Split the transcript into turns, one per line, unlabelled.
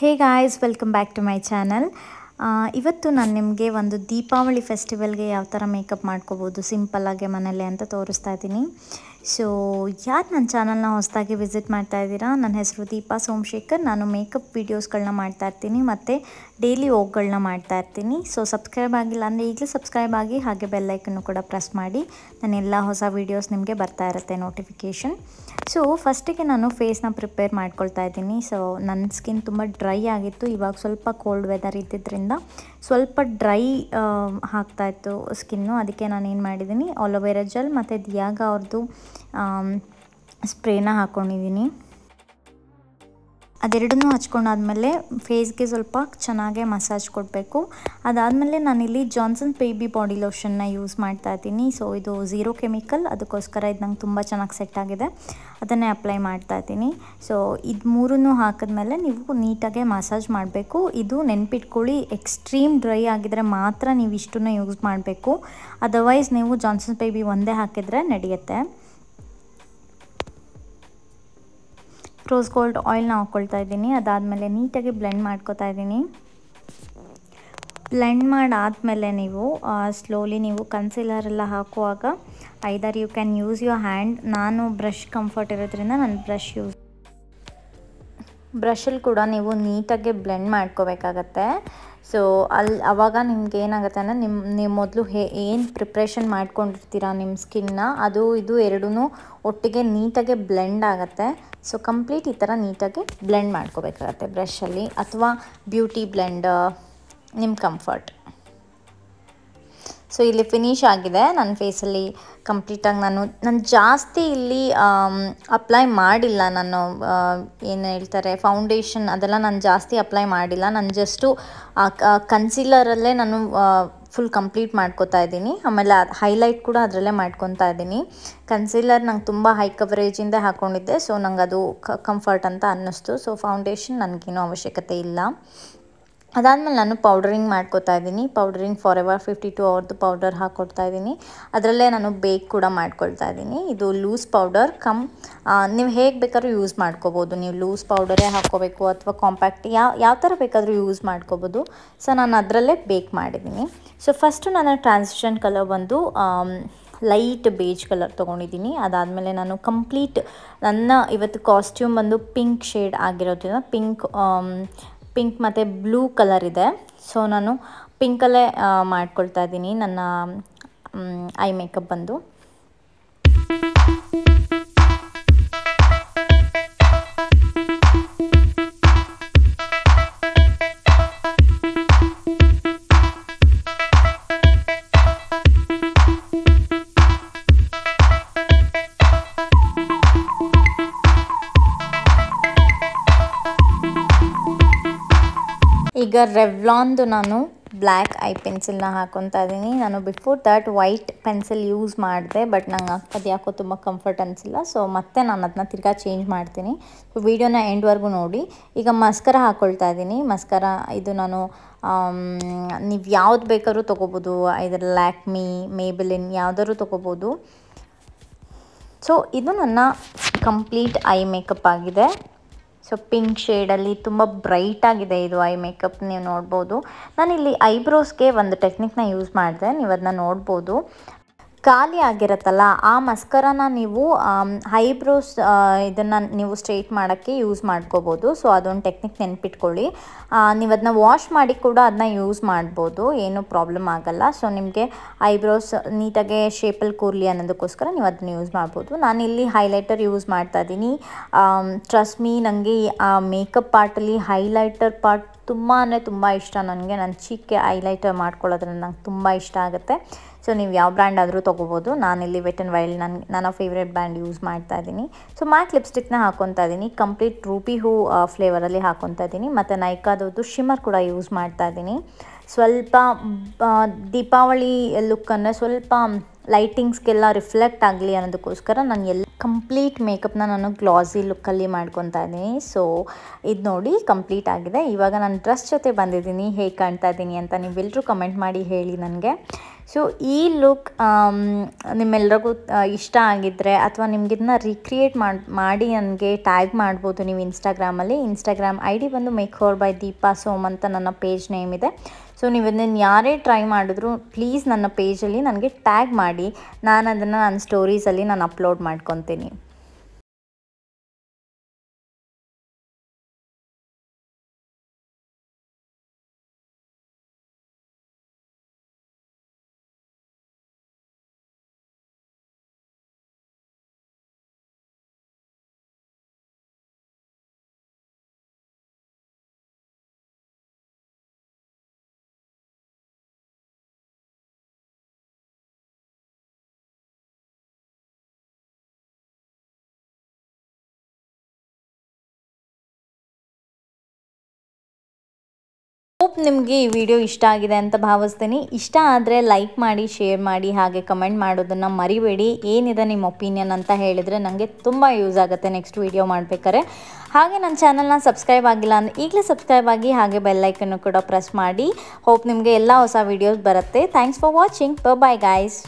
hey guys welcome back to my channel ಇವತ್ತು ನಾನು ನಿಮಗೆ ಒಂದು ದೀಪಾವಳಿ ಫೆಸ್ಟಿವಲ್ಗೆ ಯಾವ ಥರ ಮೇಕಪ್ ಮಾಡ್ಕೋಬೋದು ಆಗಿ ಮನೇಲಿ ಅಂತ ತೋರಿಸ್ತಾ ಇದ್ದೀನಿ ಸೊ ಯಾರು ನನ್ನ ಚಾನಲ್ನ ಹೊಸದಾಗಿ ವಿಸಿಟ್ ಮಾಡ್ತಾ ಇದ್ದೀರಾ ನನ್ನ ಹೆಸರು ದೀಪಾ ಸೋಮಶೇಖರ್ ನಾನು ಮೇಕಪ್ ವೀಡಿಯೋಸ್ಗಳನ್ನ ಮಾಡ್ತಾ ಇರ್ತೀನಿ ಮತ್ತು ಡೈಲಿ ಮಾಡ್ತಾ ಇರ್ತೀನಿ ಸೊ ಸಬ್ಸ್ಕ್ರೈಬ್ ಆಗಿಲ್ಲ ಅಂದರೆ ಈಗಲೇ ಸಬ್ಸ್ಕ್ರೈಬ್ ಆಗಿ ಹಾಗೆ ಬೆಲ್ಲೈಕನ್ನು ಕೂಡ ಪ್ರೆಸ್ ಮಾಡಿ ನಾನು ಎಲ್ಲ ಹೊಸ ವೀಡಿಯೋಸ್ ನಿಮಗೆ ಬರ್ತಾ ಇರುತ್ತೆ ನೋಟಿಫಿಕೇಷನ್ ಸೊ ಫಸ್ಟಿಗೆ ನಾನು ಫೇಸ್ನ ಪ್ರಿಪೇರ್ ಮಾಡ್ಕೊಳ್ತಾ ಇದ್ದೀನಿ ಸೊ ನನ್ನ ಸ್ಕಿನ್ ತುಂಬ ಡ್ರೈ ಆಗಿತ್ತು ಇವಾಗ ಸ್ವಲ್ಪ ಕೋಲ್ಡ್ ವೆದರ್ ಇದ್ದಿದ್ದರಿಂದ ಸ್ವಲ್ಪ ಡ್ರೈ ಹಾಕ್ತಾಯಿತ್ತು ಸ್ಕಿನ್ನು ಅದಕ್ಕೆ ನಾನು ಏನು ಮಾಡಿದ್ದೀನಿ ಅಲೋವೆರಾ ಜೆಲ್ ಮತ್ತು ದಿಯಾಗ ಅವ್ರದ್ದು ಸ್ಪ್ರೇನ ಹಾಕ್ಕೊಂಡಿದ್ದೀನಿ ಅದೆರಡನ್ನೂ ಹಚ್ಕೊಂಡಾದಮೇಲೆ ಫೇಸ್ಗೆ ಸ್ವಲ್ಪ ಚೆನ್ನಾಗೆ ಮಸಾಜ್ ಕೊಡಬೇಕು ಅದಾದಮೇಲೆ ನಾನಿಲ್ಲಿ ಜಾನ್ಸನ್ ಬೇಬಿ ಬಾಡಿ ಲೋಷನ್ನ ಯೂಸ್ ಮಾಡ್ತಾ ಇದ್ದೀನಿ ಸೊ ಇದು ಝೀರೋ ಕೆಮಿಕಲ್ ಅದಕ್ಕೋಸ್ಕರ ಇದು ನಂಗೆ ತುಂಬ ಚೆನ್ನಾಗಿ ಸೆಟ್ ಆಗಿದೆ ಅದನ್ನೇ ಅಪ್ಲೈ ಮಾಡ್ತಾ ಇದ್ದೀನಿ ಸೊ ಇದು ಮೂರನ್ನು ಹಾಕಿದ್ಮೇಲೆ ನೀವು ನೀಟಾಗೆ ಮಸಾಜ್ ಮಾಡಬೇಕು ಇದು ನೆನ್ಪಿಟ್ಕೊಳ್ಳಿ ಎಕ್ಸ್ಟ್ರೀಮ್ ಡ್ರೈ ಆಗಿದ್ರೆ ಮಾತ್ರ ನೀವು ಇಷ್ಟನ್ನ ಯೂಸ್ ಮಾಡಬೇಕು ಅದರ್ವೈಸ್ ನೀವು ಜಾನ್ಸನ್ ಬೇಬಿ ಒಂದೇ ಹಾಕಿದರೆ ನಡೆಯುತ್ತೆ ರೋಸ್ ಗೋಲ್ಡ್ ಆಯಿಲ್ನ ಹಾಕ್ಕೊಳ್ತಾ ಇದ್ದೀನಿ ಅದಾದಮೇಲೆ ನೀಟಾಗಿ ಬ್ಲೆಂಡ್ ಮಾಡ್ಕೋತಾ ಇದ್ದೀನಿ ಬ್ಲೆಂಡ್ ಮಾಡಾದಮೇಲೆ ನೀವು ಸ್ಲೋಲಿ ನೀವು ಕನ್ಸಿಲರ್ ಎಲ್ಲ ಹಾಕುವಾಗ either you can use your hand ನಾನು ಬ್ರಷ್ ಕಂಫರ್ಟ್ ಇರೋದ್ರಿಂದ ನಾನು ಬ್ರಷ್ ಯೂಸ್ ಬ್ರಷಲ್ಲಿ ಕೂಡ ನೀವು ನೀಟಾಗಿ ಬ್ಲೆಂಡ್ ಮಾಡ್ಕೋಬೇಕಾಗತ್ತೆ ಸೊ ಅಲ್ಲಿ ಅವಾಗ ನಿಮ್ಗೆ ಏನಾಗುತ್ತೆ ಅಂದರೆ ನಿಮ್ಮ ನೀವು ಮೊದಲು ಹೇ ಏನು ಪ್ರಿಪ್ರೇಷನ್ ಮಾಡ್ಕೊಂಡಿರ್ತೀರಾ ನಿಮ್ಮ ಸ್ಕಿನ್ನ ಅದು ಇದು ಎರಡೂ ಒಟ್ಟಿಗೆ ನೀಟಾಗೆ ಬ್ಲೆಂಡ್ ಆಗುತ್ತೆ ಸೊ ಕಂಪ್ಲೀಟ್ ಈ ಥರ ನೀಟಾಗಿ ಬ್ಲೆಂಡ್ ಮಾಡ್ಕೋಬೇಕಾಗತ್ತೆ ಬ್ರಷಲ್ಲಿ ಅಥವಾ ಬ್ಯೂಟಿ ಬ್ಲೆಂಡ್ ನಿಮ್ಮ ಕಂಫರ್ಟ್ ಸೊ ಇಲ್ಲಿ ಫಿನಿಶ್ ಆಗಿದೆ ನನ್ನ ಫೇಸಲ್ಲಿ ಕಂಪ್ಲೀಟಾಗಿ ನಾನು ನಾನು ಜಾಸ್ತಿ ಇಲ್ಲಿ ಅಪ್ಲೈ ಮಾಡಿಲ್ಲ ನಾನು ಏನು ಹೇಳ್ತಾರೆ ಫೌಂಡೇಶನ್ ಅದೆಲ್ಲ ನಾನು ಜಾಸ್ತಿ ಅಪ್ಲೈ ಮಾಡಿಲ್ಲ ನಾನು ಜಸ್ಟು ಕನ್ಸೀಲರಲ್ಲೇ ನಾನು ಫುಲ್ ಕಂಪ್ಲೀಟ್ ಮಾಡ್ಕೊತಾ ಇದ್ದೀನಿ ಆಮೇಲೆ ಹೈಲೈಟ್ ಕೂಡ ಅದರಲ್ಲೇ ಮಾಡ್ಕೊತಾ ಇದ್ದೀನಿ ಕನ್ಸೀಲರ್ ನಂಗೆ ತುಂಬ ಹೈ ಕವರೇಜಿಂದ ಹಾಕ್ಕೊಂಡಿದ್ದೆ ಸೊ ನಂಗೆ ಅದು ಕಂಫರ್ಟ್ ಅಂತ ಅನ್ನಿಸ್ತು ಸೊ ಫೌಂಡೇಶನ್ ನನಗೇನು ಅವಶ್ಯಕತೆ ಇಲ್ಲ ಅದಾದಮೇಲೆ ನಾನು ಪೌಡ್ರಿಂಗ್ ಮಾಡ್ಕೊತಾ ಇದ್ದೀನಿ powdering for ever fifty two ಅವರ್ದು ಪೌಡರ್ ಹಾಕ್ಕೊಡ್ತಾ ಇದ್ದೀನಿ ಅದರಲ್ಲೇ ನಾನು ಬೇಕ್ ಕೂಡ ಮಾಡ್ಕೊಳ್ತಾ ಇದ್ದೀನಿ ಇದು ಲೂಸ್ ಪೌಡರ್ ಕಮ್ ನೀವು ಹೇಗೆ ಬೇಕಾದ್ರೂ ಯೂಸ್ ಮಾಡ್ಕೋಬೋದು ನೀವು ಲೂಸ್ ಪೌಡರೇ ಹಾಕ್ಕೋಬೇಕು ಅಥವಾ ಕಾಂಪ್ಯಾಕ್ಟ್ ಯಾವ ಯಾವ ಥರ ಬೇಕಾದರೂ ಯೂಸ್ ಮಾಡ್ಕೋಬೋದು ಸೊ ನಾನು ಅದರಲ್ಲೇ ಬೇಕ್ ಮಾಡಿದ್ದೀನಿ ಸೊ ಫಸ್ಟು ನನ್ನ ಟ್ರಾನ್ಸಿಷನ್ ಕಲರ್ ಬಂದು ಲೈಟ್ ಬೇಜ್ ಕಲರ್ ತೊಗೊಂಡಿದ್ದೀನಿ ಅದಾದಮೇಲೆ ನಾನು ಕಂಪ್ಲೀಟ್ ನನ್ನ ಇವತ್ತು ಕಾಸ್ಟ್ಯೂಮ್ ಬಂದು ಪಿಂಕ್ ಶೇಡ್ ಆಗಿರೋದ್ರಿಂದ ಪಿಂಕ್ ಪಿಂಕ್ ಮತ್ತು ಬ್ಲೂ ಕಲರ್ ಇದೆ ಸೊ ನಾನು ಪಿಂಕಲ್ಲೇ ಮಾಡ್ಕೊಳ್ತಾ ಇದ್ದೀನಿ ನನ್ನ ಐ ಮೇಕಪ್ ಬಂದು ಈಗ ರೆವ್ಲಾನ್ದು ನಾನು ಬ್ಲ್ಯಾಕ್ ಐ ಪೆನ್ಸಿಲ್ನ ಹಾಕೊತಾ ಇದ್ದೀನಿ ನಾನು before that white pencil use ಮಾಡಿದೆ ಬಟ್ ನಂಗೆ ಅದು ಯಾಕೋ ತುಂಬ ಕಂಫರ್ಟ್ ಅನಿಸಿಲ್ಲ ಸೊ ಮತ್ತೆ ನಾನು ಅದನ್ನ ತಿರ್ಗಾ ಚೇಂಜ್ ಮಾಡ್ತೀನಿ ಸೊ ವೀಡಿಯೋನ ಎಂಡ್ವರೆಗೂ ನೋಡಿ ಈಗ ಮಸ್ಕರ ಹಾಕೊಳ್ತಾ ಇದ್ದೀನಿ ಮಸ್ಕರ ಇದು ನಾನು ನೀವು ಯಾವ್ದು ಬೇಕಾದ್ರೂ ತೊಗೋಬೋದು ಇದರ ಲ್ಯಾಕ್ಮಿ ಮೇಬಲಿನ್ ಯಾವ್ದಾದ್ರು ತೊಗೋಬೋದು ಸೊ ಇದು ನನ್ನ ಕಂಪ್ಲೀಟ್ ಐ ಮೇಕಪ್ ಆಗಿದೆ ಸೊ ಪಿಂಕ್ ಶೇಡಲ್ಲಿ ತುಂಬ ಆಗಿದೆ ಇದು ಐ ಮೇಕಪ್ ನೀವು ನೋಡ್ಬೋದು ನಾನಿಲ್ಲಿ ಐಬ್ರೋಸ್ಗೆ ಒಂದು ಟೆಕ್ನಿಕ್ನ ಯೂಸ್ ಮಾಡಿದೆ ನೀವು ಅದನ್ನ ನೋಡ್ಬೋದು ಖಾಲಿ ಆಗಿರುತ್ತಲ್ಲ ಆ ಮಸ್ಕರನ ನೀವು ಹೈಬ್ರೋಸ್ ಇದನ್ನು ನೀವು ಸ್ಟ್ರೇಟ್ ಮಾಡೋಕ್ಕೆ ಯೂಸ್ ಮಾಡ್ಕೋಬೋದು ಸೊ ಅದೊಂದು ಟೆಕ್ನಿಕ್ ನೆನ್ಪಿಟ್ಕೊಳ್ಳಿ ನೀವು ಅದನ್ನ ವಾಶ್ ಮಾಡಿ ಕೂಡ ಅದನ್ನ ಯೂಸ್ ಮಾಡ್ಬೋದು ಏನೂ ಪ್ರಾಬ್ಲಮ್ ಆಗಲ್ಲ ಸೊ ನಿಮಗೆ ಐಬ್ರೋಸ್ ನೀಟಾಗೆ ಶೇಪಲ್ಲಿ ಕೂರ್ಲಿ ಅನ್ನೋದಕ್ಕೋಸ್ಕರ ನೀವು ಅದನ್ನ ಯೂಸ್ ಮಾಡ್ಬೋದು ನಾನು ಇಲ್ಲಿ ಹೈಲೈಟರ್ ಯೂಸ್ ಮಾಡ್ತಾ ಇದ್ದೀನಿ ಟ್ರಸ್ಟ್ ಮೀ ನನಗೆ ಮೇಕಪ್ ಪಾರ್ಟಲ್ಲಿ ಹೈಲೈಟರ್ ಪಾರ್ಟ್ ತುಂಬ ಅಂದರೆ ತುಂಬ ಇಷ್ಟ ನನಗೆ ನನ್ನ ಚಿಕ್ಕ ಹೈಲೈಟರ್ ಮಾಡ್ಕೊಳ್ಳೋದ್ರಿಂದ ನಂಗೆ ತುಂಬ ಇಷ್ಟ ಆಗುತ್ತೆ ಸೊ ನೀವು ಯಾವ ಬ್ರ್ಯಾಂಡ್ ಆದರೂ ತೊಗೋಬೋದು ಇಲ್ಲಿ ವೆಟ್ ಆ್ಯಂಡ್ ವೈಲ್ಡ್ ನನ್ನ ನನ್ನ ಫೇವ್ರೇಟ್ ಬ್ರ್ಯಾಂಡ್ ಯೂಸ್ ಮಾಡ್ತಾ ಇದ್ದೀನಿ ಸೊ ಮ್ಯಾಕ್ ಲಿಪ್ಸ್ಟಿಕ್ನ ಹಾಕೊತಾ ಇದ್ದೀನಿ ಕಂಪ್ಲೀಟ್ ರೂಪಿ ಹೂ ಫ್ಲೇವರಲ್ಲಿ ಹಾಕೊತಾ ಇದ್ದೀನಿ ಮತ್ತು ನೈಕಾದದ್ದು ಶಿಮರ್ ಕೂಡ ಯೂಸ್ ಮಾಡ್ತಾ ಇದ್ದೀನಿ ಸ್ವಲ್ಪ ದೀಪಾವಳಿ ಲುಕ್ಕನ್ನು ಸ್ವಲ್ಪ ಲೈಟಿಂಗ್ಸ್ಗೆಲ್ಲ ರಿಫ್ಲೆಕ್ಟ್ ಆಗಲಿ ಅನ್ನೋದಕ್ಕೋಸ್ಕರ ನಾನು ಎಲ್ಲ ಕಂಪ್ಲೀಟ್ ಮೇಕಪ್ನ ನಾನು ಗ್ಲಾಸಿ ಲುಕ್ಕಲ್ಲಿ ಮಾಡ್ಕೊತಾ ಇದ್ದೀನಿ ಸೊ ಇದು ನೋಡಿ ಕಂಪ್ಲೀಟ್ ಆಗಿದೆ ಇವಾಗ ನಾನು ಡ್ರೆಸ್ ಜೊತೆ ಬಂದಿದ್ದೀನಿ ಹೇಗೆ ಕಾಣ್ತಾ ಇದ್ದೀನಿ ಅಂತ ನೀವೆಲ್ಲರೂ ಕಮೆಂಟ್ ಮಾಡಿ ಹೇಳಿ ನನಗೆ ಸೊ ಈ ಲುಕ್ ನಿಮ್ಮೆಲ್ರಿಗೂ ಇಷ್ಟ ಆಗಿದ್ದರೆ ಅಥವಾ ನಿಮಗಿದನ್ನ ರೀಕ್ರಿಯೇಟ್ ಮಾಡಿ ಮಾಡಿ ನನಗೆ ಟ್ಯಾಗ್ ಮಾಡ್ಬೋದು ನೀವು ಇನ್ಸ್ಟಾಗ್ರಾಮಲ್ಲಿ ಇನ್ಸ್ಟಾಗ್ರಾಮ್ ಐ ಡಿ ಬಂದು makeover by Deepa Som ಅಂತ ನನ್ನ ಪೇಜ್ ನೇಮ್ ಇದೆ ಸೊ ನೀವು ಇದನ್ನು ಯಾರೇ ಟ್ರೈ ಮಾಡಿದ್ರು ಪ್ಲೀಸ್ ನನ್ನ ಪೇಜಲ್ಲಿ ನನಗೆ ಟ್ಯಾಗ್ ಮಾಡಿ ನಾನು ಅದನ್ನು ನನ್ನ ಸ್ಟೋರೀಸಲ್ಲಿ ನಾನು ಅಪ್ಲೋಡ್ ಮಾಡ್ಕೊತೀನಿ ನಿಮಗೆ ಈ ವಿಡಿಯೋ ಇಷ್ಟ ಆಗಿದೆ ಅಂತ ಭಾವಿಸ್ತೀನಿ ಇಷ್ಟ ಆದರೆ ಲೈಕ್ ಮಾಡಿ ಶೇರ್ ಮಾಡಿ ಹಾಗೆ ಕಮೆಂಟ್ ಮಾಡೋದನ್ನು ಮರಿಬೇಡಿ ಏನಿದೆ ನಿಮ್ಮ ಒಪಿನಿಯನ್ ಅಂತ ಹೇಳಿದರೆ ನನಗೆ ತುಂಬ ಯೂಸ್ ಆಗುತ್ತೆ ನೆಕ್ಸ್ಟ್ ವಿಡಿಯೋ ಮಾಡಬೇಕಾದ್ರೆ ಹಾಗೆ ನನ್ನ ಚಾನಲ್ನ ಸಬ್ಸ್ಕ್ರೈಬ್ ಆಗಿಲ್ಲ ಅಂದರೆ ಈಗಲೇ ಸಬ್ಸ್ಕ್ರೈಬ್ ಆಗಿ ಹಾಗೆ ಬೆಲ್ಲೈಕನ್ನು ಕೂಡ ಪ್ರೆಸ್ ಮಾಡಿ ಹೋಪ್ ನಿಮಗೆ ಎಲ್ಲ ಹೊಸ ವೀಡಿಯೋಸ್ ಬರುತ್ತೆ thanks for watching bye guys